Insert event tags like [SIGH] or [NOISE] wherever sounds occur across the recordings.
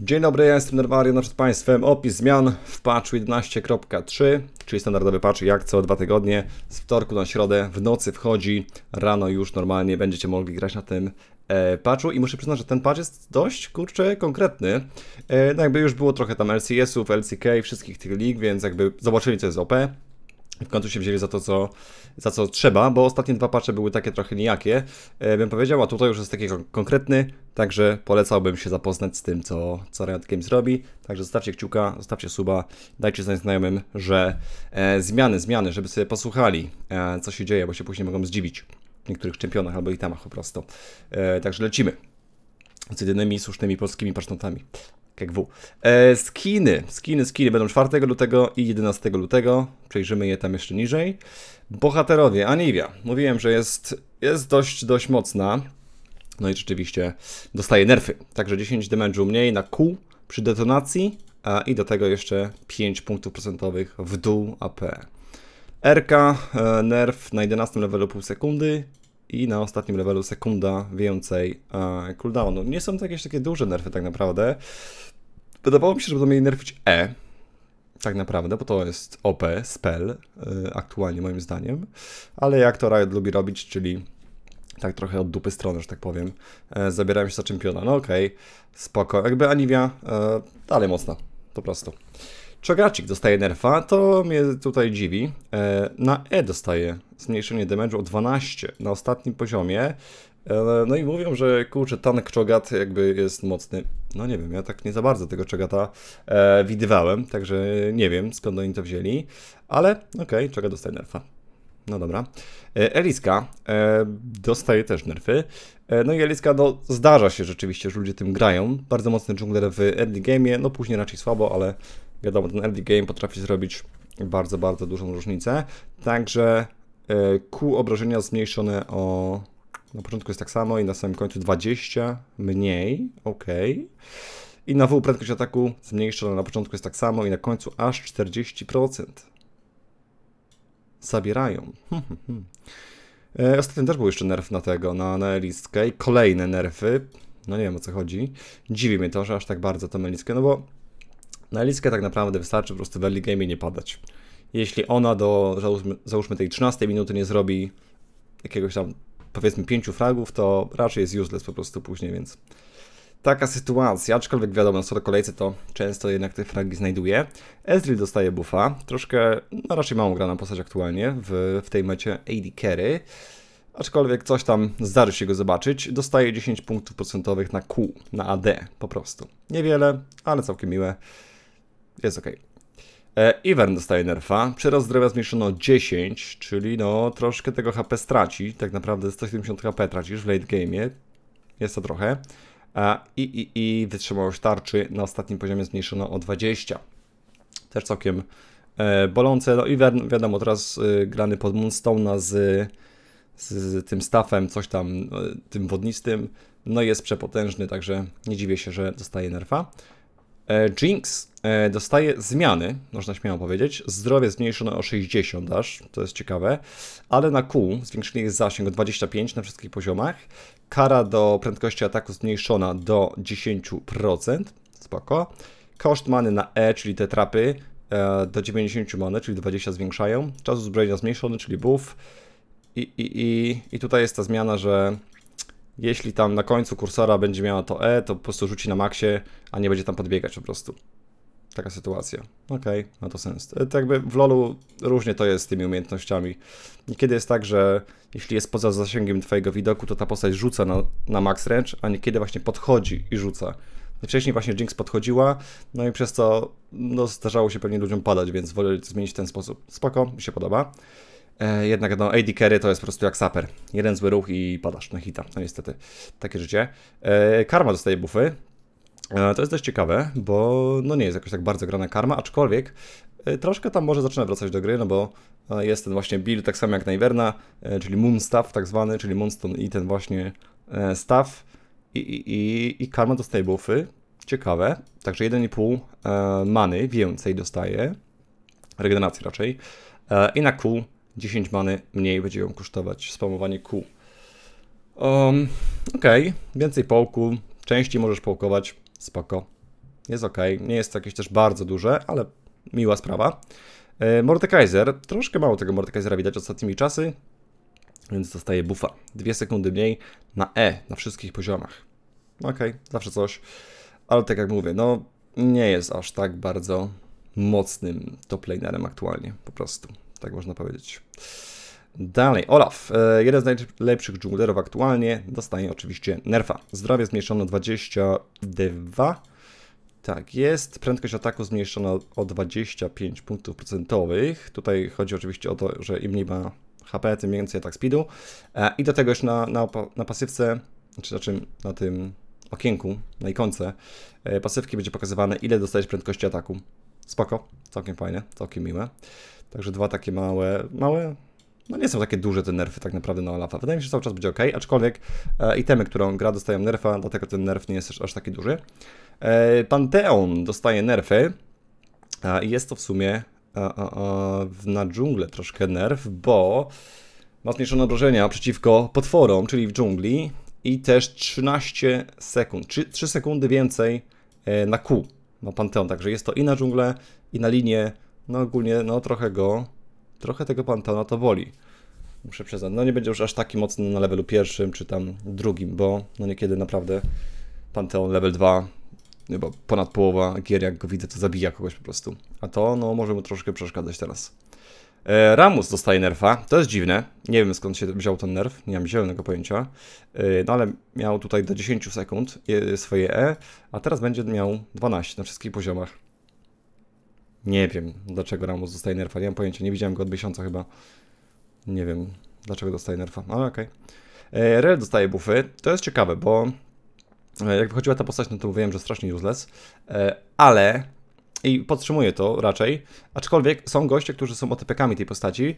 Dzień dobry, ja jestem Nerwarian przed Państwem. Opis zmian w patchu 11.3, czyli standardowy patch jak co dwa tygodnie. Z wtorku na środę w nocy wchodzi, rano już normalnie będziecie mogli grać na tym e, patchu. I muszę przyznać, że ten patch jest dość, kurczę, konkretny. E, no jakby już było trochę tam LCS-ów, LCK, wszystkich tych lig, więc jakby zobaczyli co jest OP w końcu się wzięli za to, co, za co trzeba, bo ostatnie dwa patche były takie trochę nijakie, e, bym powiedział, a tutaj już jest taki konkretny, także polecałbym się zapoznać z tym, co, co Riot Games robi. Także zostawcie kciuka, zostawcie suba, dajcie znać znajomym, że e, zmiany, zmiany, żeby sobie posłuchali, e, co się dzieje, bo się później mogą zdziwić w niektórych czempionach albo tamach po prostu. E, także lecimy z jedynymi słusznymi polskimi pasznotami. KGW. Tak e, skiny, skiny, skiny będą 4 lutego i 11 lutego. Przejrzymy je tam jeszcze niżej. Bohaterowie, Anivia. Mówiłem, że jest, jest dość, dość mocna. No i rzeczywiście dostaje nerfy. Także 10 damage'u mniej na Q przy detonacji a, i do tego jeszcze 5 punktów procentowych w dół AP. RK, e, nerf na 11 levelu pół sekundy, i na ostatnim levelu sekunda więcej e, cooldownu. Nie są to jakieś takie duże nerfy tak naprawdę. Wydawało mi się, że będą mieli nerfić E, tak naprawdę, bo to jest OP, spell, y, aktualnie moim zdaniem. Ale jak to Riot lubi robić, czyli tak trochę od dupy strony, że tak powiem, e, zabierałem się za czempiona. No okej, okay, spoko. Jakby Anivia e, dalej mocna, po prostu. Czogacik dostaje nerfa, to mnie tutaj dziwi. E, na E dostaje zmniejszenie damage o 12 na ostatnim poziomie. E, no i mówią, że kurczę, tank czogat jakby jest mocny. No nie wiem, ja tak nie za bardzo tego czogata e, widywałem, także nie wiem skąd oni to wzięli. Ale okej, okay, czogat dostaje nerfa. No dobra. Eliska dostaje też nerfy. no i Eliska, no zdarza się rzeczywiście, że ludzie tym grają. Bardzo mocny jungler w early game'ie, no później raczej słabo, ale wiadomo, ten early game potrafi zrobić bardzo, bardzo dużą różnicę. Także Q e, obrażenia zmniejszone o... Na początku jest tak samo i na samym końcu 20 mniej, ok. I na W prędkość ataku zmniejszona na początku jest tak samo i na końcu aż 40%. Zabierają. Hmm, hmm, hmm. E, ostatnio też był jeszcze nerw na tego, na, na i kolejne nerfy. No nie wiem o co chodzi. Dziwi mnie to, że aż tak bardzo to Elistkę, no bo na listkę tak naprawdę wystarczy po prostu w early game nie padać. Jeśli ona do, załóżmy, załóżmy tej 13 minuty nie zrobi jakiegoś tam powiedzmy pięciu fragów, to raczej jest useless po prostu później, więc taka sytuacja, aczkolwiek wiadomo, co do kolejce to często jednak te fragi znajduje. Ezreal dostaje buffa, troszkę, no raczej mało grana postać aktualnie w, w tej mecie AD Carry, aczkolwiek coś tam zdarzy się go zobaczyć. Dostaje 10 punktów procentowych na Q, na AD po prostu. Niewiele, ale całkiem miłe. Jest ok. E, Ivern dostaje nerfa. Przyrost zdrowia zmniejszono 10, czyli no troszkę tego HP straci. Tak naprawdę 170 HP tracisz w late game. Jest to trochę. I, i, i wytrzymałość tarczy na ostatnim poziomie zmniejszono o 20. Też całkiem e, bolące. No Ivern, wiadomo, teraz e, grany pod Moonstone'a z, z tym staffem, coś tam, tym wodnistym. No jest przepotężny, także nie dziwię się, że dostaje nerfa. E, Jinx e, dostaje zmiany, można śmiało powiedzieć. Zdrowie zmniejszone o 60 aż, to jest ciekawe. Ale na Q zwiększyli jej zasięg o 25 na wszystkich poziomach. Kara do prędkości ataku zmniejszona do 10%, spoko. Koszt many na E, czyli te trapy, e, do 90 many, czyli 20 zwiększają. Czas uzbrojenia zmniejszony, czyli buff. I, i, i, I tutaj jest ta zmiana, że jeśli tam na końcu kursora będzie miała to E, to po prostu rzuci na maksie, a nie będzie tam podbiegać po prostu. Taka sytuacja. Okej, okay, ma to sens. E, tak jakby w LoLu różnie to jest z tymi umiejętnościami. Niekiedy jest tak, że jeśli jest poza zasięgiem twojego widoku, to ta postać rzuca na, na max range, a niekiedy właśnie podchodzi i rzuca. Wcześniej właśnie Jinx podchodziła, no i przez to no, zdarzało się pewnie ludziom padać, więc wolę zmienić w ten sposób. Spoko, mi się podoba. E, jednak no, AD carry to jest po prostu jak saper. Jeden zły ruch i padasz na no hita. No niestety, takie życie. E, karma dostaje buffy. E, to jest dość ciekawe, bo no nie jest jakoś tak bardzo grana karma, aczkolwiek troszkę tam może zaczyna wracać do gry, no bo jest ten właśnie build tak samo jak na Iverna, czyli Moon tak zwany, czyli Moonstone i ten właśnie Staff i, i, i, i Karma dostaje buffy. Ciekawe, także 1,5 many więcej dostaje, regeneracji raczej i na Q 10 many mniej będzie ją kosztować spamowanie Q. Um, ok, więcej połku, częściej możesz połkować, spoko. Jest ok, nie jest to jakieś też bardzo duże, ale miła sprawa. E, Mordekaiser, troszkę mało tego Mordekaisera widać ostatnimi czasy, więc dostaje buffa. Dwie sekundy mniej na E na wszystkich poziomach. Ok, zawsze coś, ale tak jak mówię, no nie jest aż tak bardzo mocnym toplanerem aktualnie, po prostu tak można powiedzieć. Dalej, Olaf, e, jeden z najlepszych dżunglerów aktualnie, dostaje oczywiście nerfa. Zdrowie zmniejszono 22, tak jest, prędkość ataku zmniejszono o 25 punktów procentowych. Tutaj chodzi oczywiście o to, że im mniej ma HP, tym więcej atak speedu. E, I do tego już na, na, na pasywce, znaczy na, na tym okienku, na ikonce e, pasywki będzie pokazywane, ile dostajesz prędkości ataku. Spoko, całkiem fajne, całkiem miłe. Także dwa takie małe, małe, no nie są takie duże te nerfy tak naprawdę na Olafa. Wydaje mi się, że cały czas będzie ok, aczkolwiek e, itemy, które on gra, dostają nerfa, dlatego ten nerf nie jest aż taki duży. E, Panteon dostaje nerfy i jest to w sumie a, a, a, na dżunglę troszkę nerf, bo ma zmniejszone obrażenia przeciwko potworom, czyli w dżungli i też 13 sekund, 3, 3 sekundy więcej e, na Q ma Panteon, także jest to i na dżunglę, i na linię no ogólnie, no trochę go, trochę tego Pantona to boli. Muszę przyznać, no nie będzie już aż taki mocny na levelu pierwszym czy tam drugim, bo no niekiedy naprawdę Panteon level 2, chyba ponad połowa gier jak go widzę to zabija kogoś po prostu. A to no może mu troszkę przeszkadzać teraz. E, Ramus dostaje nerfa, to jest dziwne, nie wiem skąd się wziął ten nerf, nie mam zielonego pojęcia, e, no ale miał tutaj do 10 sekund e, swoje E, a teraz będzie miał 12 na wszystkich poziomach. Nie wiem, dlaczego Ramos dostaje nerfa. Nie mam pojęcia, nie widziałem go od miesiąca chyba. Nie wiem, dlaczego dostaje nerfa, ale okej. Okay. E, Rel dostaje buffy. To jest ciekawe, bo e, jak wychodziła ta postać, no to mówiłem, że strasznie useless, e, ale i podtrzymuję to raczej, aczkolwiek są goście, którzy są otypekami tej postaci,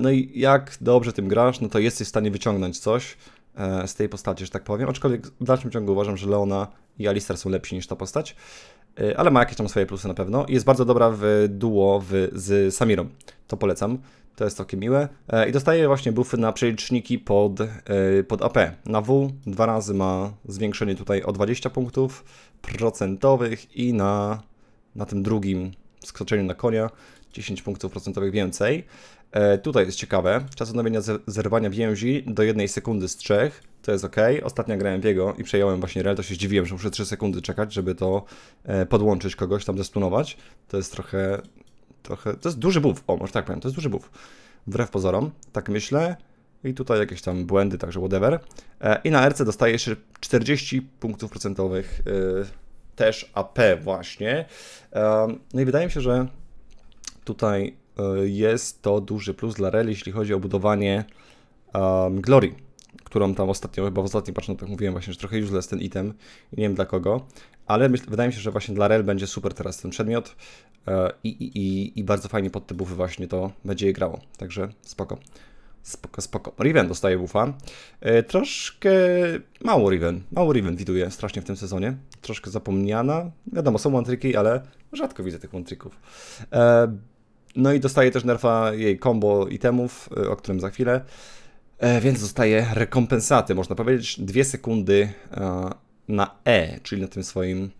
no i jak dobrze tym grasz, no to jesteś w stanie wyciągnąć coś z tej postaci, że tak powiem, aczkolwiek w dalszym ciągu uważam, że Leona i Alistar są lepsi niż ta postać, Y, ale ma jakieś tam swoje plusy na pewno. Jest bardzo dobra w duo w, z Samirą. To polecam. To jest takie miłe. E, I dostaje właśnie buffy na przeliczniki pod, e, pod AP. Na W dwa razy ma zwiększenie tutaj o 20 punktów procentowych i na, na tym drugim skoczeniu na konia 10 punktów procentowych więcej. E, tutaj jest ciekawe, czas odnowienia zerwania więzi do jednej sekundy z trzech. to jest ok. Ostatnio grałem w jego i przejąłem właśnie real. to się zdziwiłem, że muszę 3 sekundy czekać, żeby to e, podłączyć kogoś, tam zestunować. To jest trochę, trochę, to jest duży buff, o może tak powiem, to jest duży buff. Wbrew pozorom, tak myślę. I tutaj jakieś tam błędy, także whatever. E, I na RC dostaje jeszcze 40 punktów procentowych e, też AP właśnie. E, no i wydaje mi się, że tutaj e, jest to duży plus dla Rel, jeśli chodzi o budowanie um, Glory, którą tam ostatnio, chyba w ostatnim patchu, no tak mówiłem właśnie, że trochę useless ten item i nie wiem dla kogo, ale myśl, wydaje mi się, że właśnie dla Rel będzie super teraz ten przedmiot e, i, i, i, i bardzo fajnie pod te buffy właśnie to będzie je grało, także spoko. Spoko, spoko. Riven dostaje buffa. E, troszkę mało Riven. Mało Riven widuję strasznie w tym sezonie. Troszkę zapomniana. Wiadomo, są mantryki, ale rzadko widzę tych mantryków. E, no i dostaje też nerfa jej combo itemów, y, o którym za chwilę. E, więc dostaje rekompensaty, można powiedzieć, dwie sekundy e, na E, czyli na tym swoim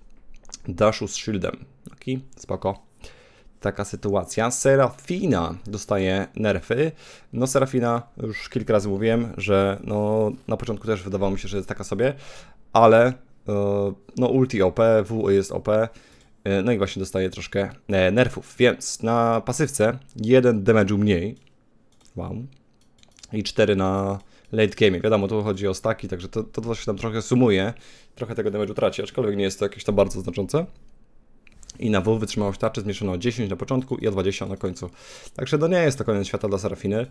dashu z shieldem. Ok, spoko. Taka sytuacja. Serafina dostaje nerfy. No Serafina, już kilka razy mówiłem, że no, na początku też wydawało mi się, że jest taka sobie, ale e, no ulti OP, W jest OP, E, no i właśnie dostaje troszkę e, nerfów. Więc na pasywce jeden damage'u mniej. Wow. I 4 na late game. Wiadomo, tu chodzi o staki, także to, to, to się tam trochę sumuje. Trochę tego damage'u traci, aczkolwiek nie jest to jakieś tam bardzo znaczące. I na W wytrzymałość tarczy o 10 na początku i o 20 na końcu. Także to nie jest to koniec świata dla Serafiny.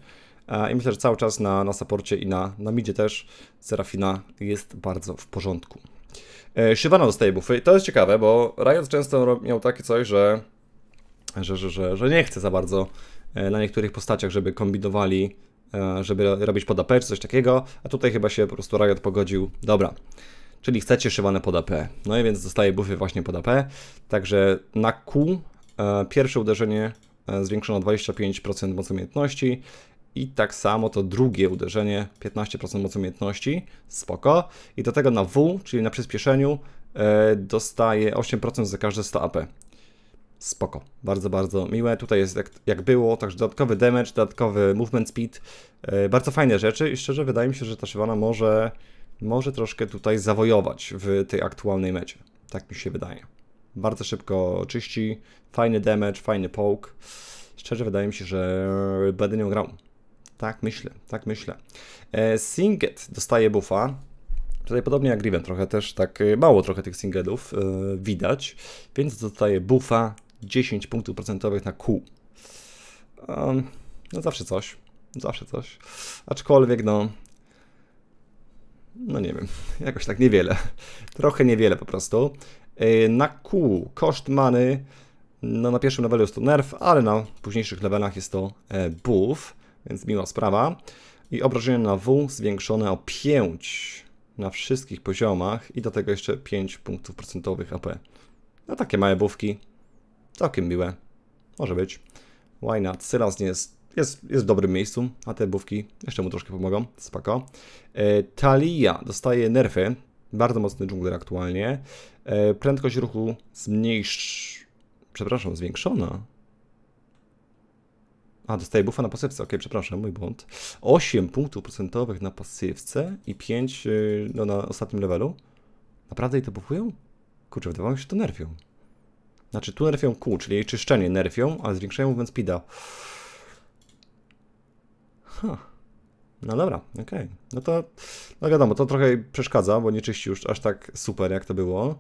E, I myślę, że cały czas na, na saporcie i na, na midzie też Serafina jest bardzo w porządku. E, Shyvana dostaje buffy. To jest ciekawe, bo Riot często miał takie coś, że, że, że, że, że nie chce za bardzo e, na niektórych postaciach, żeby kombinowali, e, żeby robić pod AP czy coś takiego, a tutaj chyba się po prostu Riot pogodził. Dobra, czyli chcecie szywane pod AP. No i więc dostaje buffy właśnie pod AP, także na Q pierwsze uderzenie zwiększono 25% mocy umiejętności i tak samo to drugie uderzenie, 15% mocy umiejętności, spoko. I do tego na W, czyli na przyspieszeniu, e, dostaje 8% za każde 100 AP. Spoko, bardzo, bardzo miłe. Tutaj jest jak, jak było, także dodatkowy damage, dodatkowy movement speed. E, bardzo fajne rzeczy i szczerze wydaje mi się, że ta Shyvana może, może troszkę tutaj zawojować w tej aktualnej mecie. Tak mi się wydaje. Bardzo szybko czyści, fajny damage, fajny poke. Szczerze wydaje mi się, że będę nią grał. Tak myślę, tak myślę. E, Singet dostaje buffa. Tutaj podobnie jak Riven, trochę też tak e, mało trochę tych singedów e, widać, więc dostaje buffa 10 punktów procentowych na Q. no zawsze coś, zawsze coś. Aczkolwiek no, no nie wiem, [LAUGHS] jakoś tak niewiele. Trochę niewiele po prostu. Na Q koszt many, no na pierwszym levelu jest to nerf, ale na późniejszych levelach jest to buff więc miła sprawa. I obrażenia na W zwiększone o 5 na wszystkich poziomach i do tego jeszcze 5 punktów procentowych AP. No takie małe bówki. Całkiem miłe. Może być. Why not? Sylas nie jest, jest, jest w dobrym miejscu, a te bówki jeszcze mu troszkę pomogą. Spoko. E, Talia dostaje nerfy. Bardzo mocny dżungler aktualnie. E, prędkość ruchu zmniejsz... Przepraszam, zwiększona. A, dostaję buffa na pasywce, ok, przepraszam, mój błąd. 8 punktów procentowych na pasywce i 5 y, no, na ostatnim levelu. Naprawdę i to buffują? Kurczę, wydawało mi się, że to nerfią. Znaczy tu nerfią Q, czyli jej czyszczenie nerfią, ale zwiększają movement speeda. Huh. No dobra, okej. Okay. No to, no wiadomo, to trochę przeszkadza, bo nie czyści już aż tak super, jak to było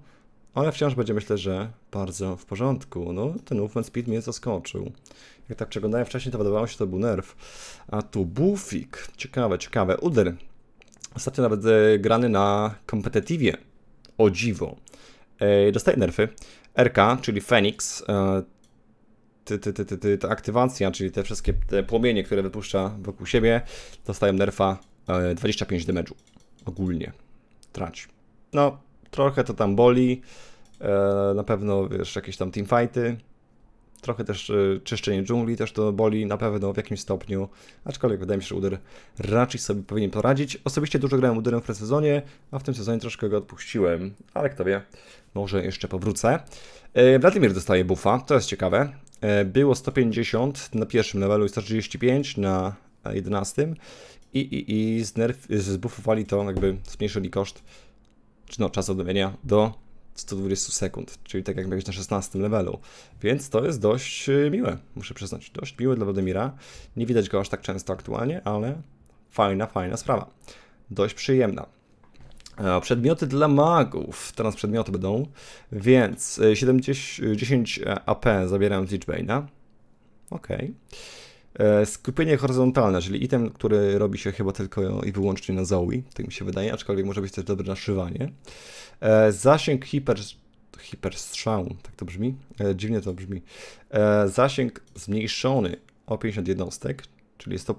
ale wciąż będzie myślę, że bardzo w porządku. No, ten movement speed mnie zaskoczył. Jak tak przeglądałem wcześniej, to wydawało się, że to był nerf. A tu bufik. Ciekawe, ciekawe. Uder. Ostatnio nawet e, grany na kompetitywie. O dziwo. E, dostaje nerfy. RK, czyli Phoenix. E, ty, ty, ty, ty, ta aktywacja, czyli te wszystkie te płomienie, które wypuszcza wokół siebie, dostają nerfa 25 e, damage'u ogólnie. Trać. No, trochę to tam boli. E, na pewno, wiesz, jakieś tam teamfighty, trochę też e, czyszczenie dżungli też to boli na pewno w jakimś stopniu, aczkolwiek wydaje mi się, że Uder raczej sobie powinien poradzić. Osobiście dużo grałem uderem w presezonie, a w tym sezonie troszkę go odpuściłem, ale kto wie, może jeszcze powrócę. E, Wladimir dostaje buffa, to jest ciekawe. Było 150 na pierwszym levelu i 135 na 11 i, i, i znerf, zbuffowali to, jakby zmniejszyli koszt, czy no, czas odnowienia do 120 sekund, czyli tak jakbyś na 16 levelu. Więc to jest dość e, miłe, muszę przyznać. Dość miłe dla Wladimira. Nie widać go aż tak często aktualnie, ale fajna, fajna sprawa. Dość przyjemna. E, przedmioty dla magów. Teraz przedmioty będą. Więc 70, 10 AP zabieram z Lichbane'a. Okej. Okay. E, skupienie horyzontalne, czyli item, który robi się chyba tylko i wyłącznie na Zoe, tak mi się wydaje, aczkolwiek może być też dobry na szywanie. E, zasięg hiper, hiperstrzału, tak to brzmi? E, dziwnie to brzmi. Zasięg zmniejszony o 50 jednostek, czyli jest to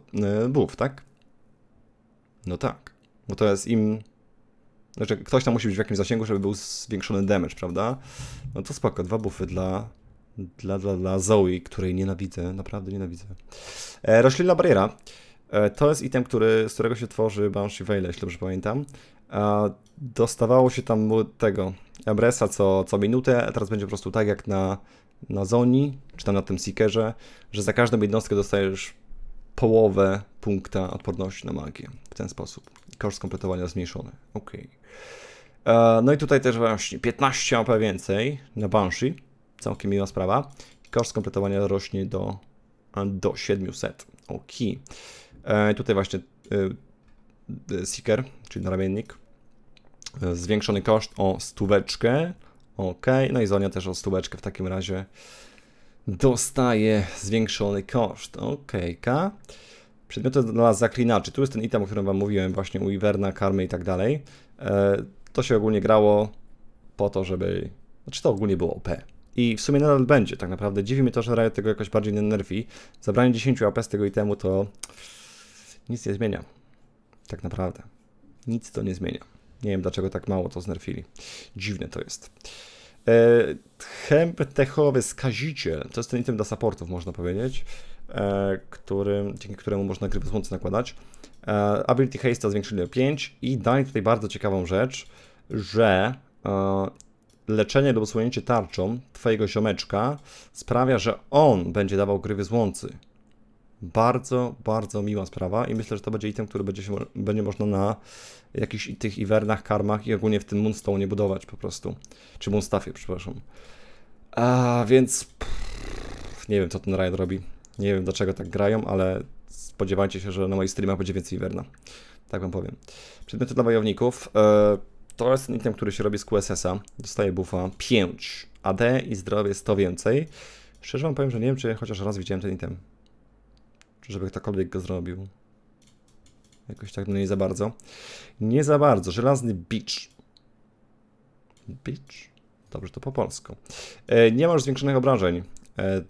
buff, tak? No tak, bo to jest im... Znaczy ktoś tam musi być w jakimś zasięgu, żeby był zwiększony damage, prawda? No to spoko, dwa buffy dla dla, dla, dla Zoe, której nienawidzę, naprawdę nienawidzę. E, roślina bariera. E, to jest item, który, z którego się tworzy Banshee Veil, jeśli dobrze pamiętam. E, dostawało się tam tego Ebresa co, co minutę, a teraz będzie po prostu tak jak na, na Zoni, czy tam na tym Seekerze, że za każdą jednostkę dostajesz połowę punkta odporności na magię w ten sposób. Koszt skompletowania zmniejszony. Okej. Okay. E, no i tutaj też właśnie 15 AP więcej na Banshee Całkiem miła sprawa. Koszt kompletowania rośnie do, do 700. Ok. E, tutaj właśnie e, e, seeker, czyli naramiennik. E, zwiększony koszt o stóweczkę. Ok. No i Zonia też o stóweczkę w takim razie dostaje zwiększony koszt. Ok. K. Przedmioty dla zaklinaczy. Tu jest ten item, o którym wam mówiłem, właśnie u Iverna, Karmy i tak dalej. E, to się ogólnie grało po to, żeby... Znaczy to ogólnie było OP. I w sumie nadal będzie, tak naprawdę. Dziwi mnie to, że Riot tego jakoś bardziej nie nerwi. Zabranie 10 AP z tego itemu to nic nie zmienia. Tak naprawdę. Nic to nie zmienia. Nie wiem, dlaczego tak mało to znerfili. Dziwne to jest. E, hemp techowy skaziciel, to jest ten item dla supportów, można powiedzieć, e, którym, dzięki któremu można gry słońce nakładać. E, ability haste zwiększyli o 5 i dali tutaj bardzo ciekawą rzecz, że e, leczenie lub osłonięcie tarczą twojego ziomeczka sprawia, że on będzie dawał grywy z łący. Bardzo, bardzo miła sprawa i myślę, że to będzie item, który będzie, się, będzie można na jakichś tych Ivernach, Karmach i ogólnie w tym Moonstone budować po prostu. Czy Moonstaffie, przepraszam. A więc pff, nie wiem, co ten Riot robi. Nie wiem, dlaczego tak grają, ale spodziewajcie się, że na moich streamach będzie więcej iwerna, Tak wam powiem. Przedmioty dla wojowników. Yy to jest item, który się robi z QSS-a. Dostaje buffa 5 AD i zdrowie 100 więcej. Szczerze wam powiem, że nie wiem, czy chociaż raz widziałem ten item. Czy żeby ktokolwiek go zrobił. Jakoś tak, no nie za bardzo. Nie za bardzo. Żelazny Beach. Beach? Dobrze, to po polsku. E, nie masz zwiększonych obrażeń e,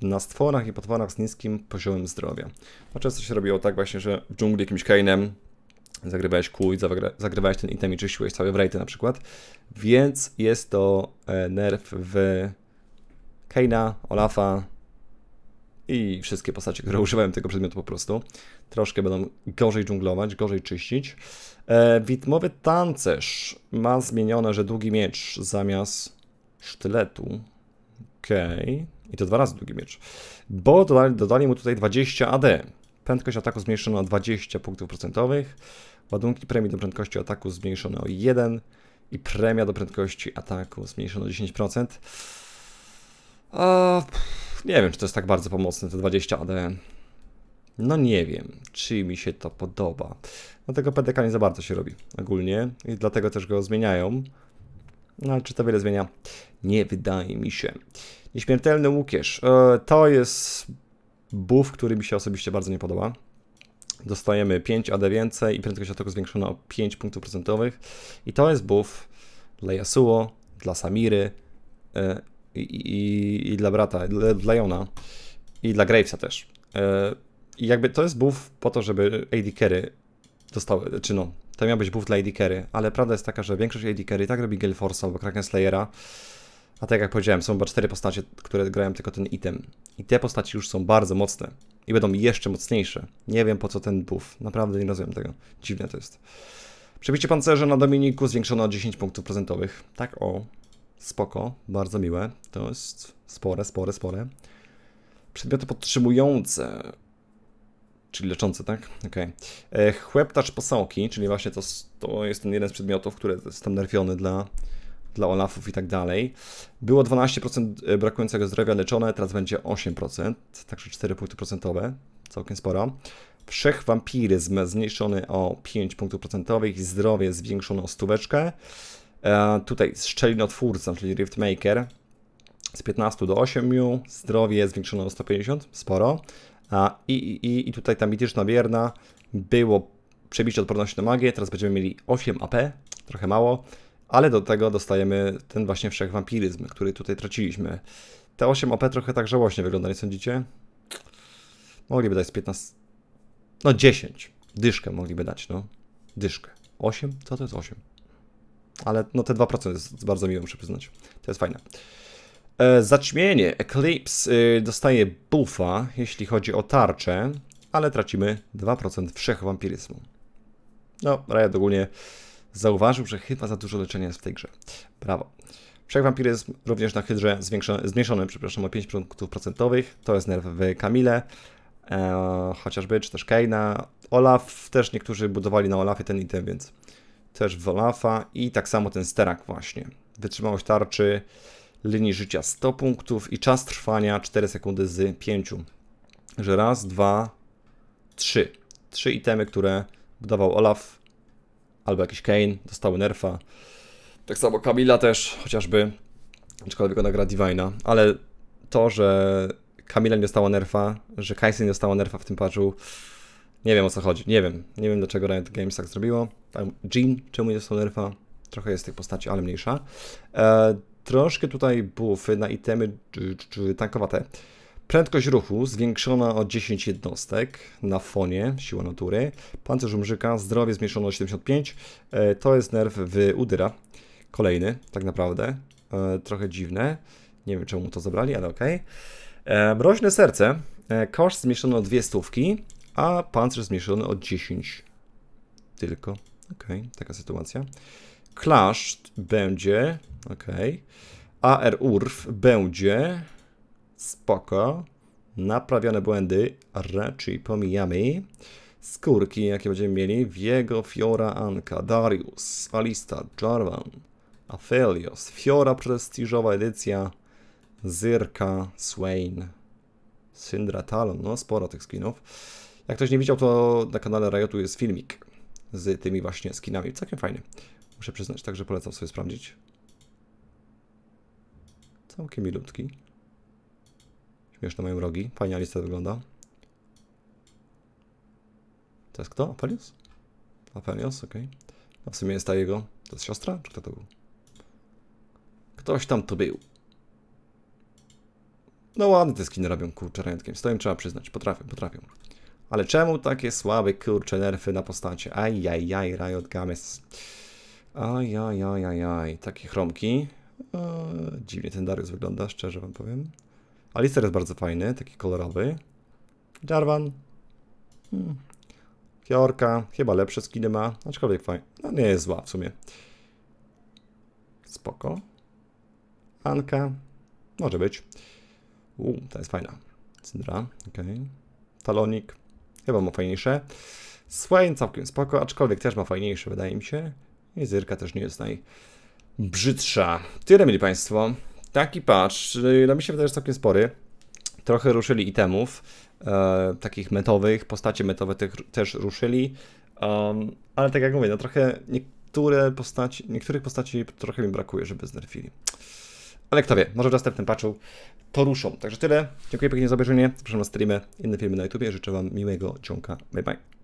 na stworach i potworach z niskim poziomem zdrowia. A no, często się robiło tak właśnie, że w dżungli jakimś kainem zagrywałeś kój, zagrywałeś ten item i czyściłeś całe wrejty na przykład. Więc jest to e, nerw w Keina, Olafa i wszystkie postacie, które [LAUGHS] używają tego przedmiotu po prostu. Troszkę będą gorzej dżunglować, gorzej czyścić. E, widmowy tancerz ma zmienione, że długi miecz zamiast sztyletu. Okej. Okay. I to dwa razy długi miecz. Bo dodali, dodali mu tutaj 20 AD Prędkość ataku zmniejszono o 20 punktów procentowych, ładunki premii do prędkości ataku zmniejszono o 1 i premia do prędkości ataku zmniejszono o 10%. A, nie wiem, czy to jest tak bardzo pomocne, te 20 ale No nie wiem, czy mi się to podoba. Dlatego no PDK nie za bardzo się robi ogólnie i dlatego też go zmieniają. No ale czy to wiele zmienia? Nie wydaje mi się. Nieśmiertelny Łukierz. E, to jest buff, który mi się osobiście bardzo nie podoba. Dostajemy 5 AD więcej i prędkość ataku zwiększona o 5 punktów procentowych. I to jest buff dla Yasuo, dla Samiry e, i, i, i dla brata, dla, dla Jona i dla Gravesa też. E, I jakby to jest buff po to, żeby AD Carry dostały, czy no, to miał być buff dla AD Carry, ale prawda jest taka, że większość AD Carry tak robi Gale Force albo Kraken Slayera, a tak jak powiedziałem, są chyba cztery postacie, które grają tylko ten item. I te postaci już są bardzo mocne. I będą jeszcze mocniejsze. Nie wiem po co ten buff. Naprawdę nie rozumiem tego. Dziwne to jest. Przebicie pancerza na Dominiku zwiększono o 10 punktów procentowych. Tak o. Spoko. Bardzo miłe. To jest spore, spore, spore. Przedmioty podtrzymujące. Czyli leczące, tak? Okej. Okay. E, Chłeptacz posałki, czyli właśnie to, to jest ten jeden z przedmiotów, który jest tam nerfiony dla dla Olafów i tak dalej. Było 12% e, brakującego zdrowia leczone, teraz będzie 8%, także 4 punkty procentowe, całkiem sporo. Wszechwampiryzm zmniejszony o 5 punktów procentowych i zdrowie zwiększone o stóweczkę. E, tutaj szczelinotwórca, czyli Riftmaker z 15 do 8, zdrowie zwiększone o 150, sporo. A, i, i, I tutaj ta mityczna bierna było przebicie odporności na magię, teraz będziemy mieli 8 AP, trochę mało ale do tego dostajemy ten właśnie wszechwampiryzm, który tutaj traciliśmy. Te 8 OP trochę tak żałośnie wygląda, nie sądzicie? Mogliby dać z 15... No 10. Dyszkę mogliby dać, no. Dyszkę. 8? Co to jest 8? Ale no te 2% jest bardzo miłe, muszę przyznać. To jest fajne. E, zaćmienie. Eclipse y, dostaje buffa, jeśli chodzi o tarczę, ale tracimy 2% wszechwampiryzmu. No, Riot ogólnie zauważył, że chyba za dużo leczenia jest w tej grze. Brawo. Wszech jest również na hydrze zmniejszony, przepraszam, o 5 punktów procentowych. To jest nerw w Kamile, e, chociażby, czy też Keina. Olaf, też niektórzy budowali na Olafie ten item, więc też w Olafa. I tak samo ten sterak właśnie. Wytrzymałość tarczy, linii życia 100 punktów i czas trwania 4 sekundy z 5. Że raz, dwa, trzy. Trzy itemy, które budował Olaf albo jakiś Kane dostały nerfa. Tak samo Kamila też chociażby, aczkolwiek ona gra Divina, ale to, że Kamila nie dostała nerfa, że Kaisen nie dostała nerfa w tym patchu, nie wiem o co chodzi, nie wiem. Nie wiem dlaczego Riot Games tak zrobiło. Tam Jean, czemu nie dostał nerfa? Trochę jest tych postaci, ale mniejsza. E, troszkę tutaj buffy na itemy tankowate. Prędkość ruchu zwiększona o 10 jednostek na fonie, siła natury. Pancerz Umrzyka, zdrowie zmniejszono o 75. E, to jest nerw w Udyra. Kolejny, tak naprawdę. E, trochę dziwne. Nie wiem, czemu to zabrali, ale okej. Okay. E, mroźne serce. Koszt zmniejszono o 2 stówki, a pancerz zmniejszony o 10. Tylko. Okej, okay, taka sytuacja. Clash będzie. Okej. Okay. AR Urf będzie spoko. Naprawione błędy raczej pomijamy. Skórki, jakie będziemy mieli, Viego, Fiora, Anka, Darius, Alista, Jarvan, Aphelios, Fiora, prestiżowa edycja, Zyrka, Swain, Syndra, Talon, no sporo tych skinów. Jak ktoś nie widział, to na kanale Riotu jest filmik z tymi właśnie skinami, całkiem fajny. Muszę przyznać, także polecam sobie sprawdzić. Całkiem milutki. Śmieszne mają rogi. Fajnie lista wygląda. To jest kto? Apelius? Apelius, okej. Okay. No w sumie jest ta jego. To jest siostra? Czy kto to był? Ktoś tam to był. No ładne te skiny robią, kurczę, rentkiem. Stoją trzeba przyznać. Potrafią, potrafią. Ale czemu takie słabe, kurcze nerfy na postacie? Ajajaj, Riot Games. Ajajajajaj. Takie chromki. Eee, dziwnie ten Darius wygląda, szczerze wam powiem. Alistair jest bardzo fajny, taki kolorowy. Jarvan. Hmm. Kiorka, chyba lepsze skiny ma, aczkolwiek fajnie. No nie jest zła w sumie. Spoko. Anka. Może być. Uuu, ta jest fajna. Cyndra, okej. Okay. Talonik. Chyba ma fajniejsze. Swain całkiem spoko, aczkolwiek też ma fajniejsze, wydaje mi się. I Zyrka też nie jest najbrzydsza. Tyle, mieli Państwo. Taki patch, y, no mi się wydaje, że całkiem spory. Trochę ruszyli itemów, e, takich metowych, postacie metowe też ruszyli, um, ale tak jak mówię, no trochę niektóre postaci, niektórych postaci trochę mi brakuje, żeby znerfili. Ale kto wie, może w następnym patchu to ruszą. Także tyle. Dziękuję pięknie za obejrzenie. Zapraszam na streamy, inne filmy na YouTube. Życzę Wam miłego ciągu, Bye bye.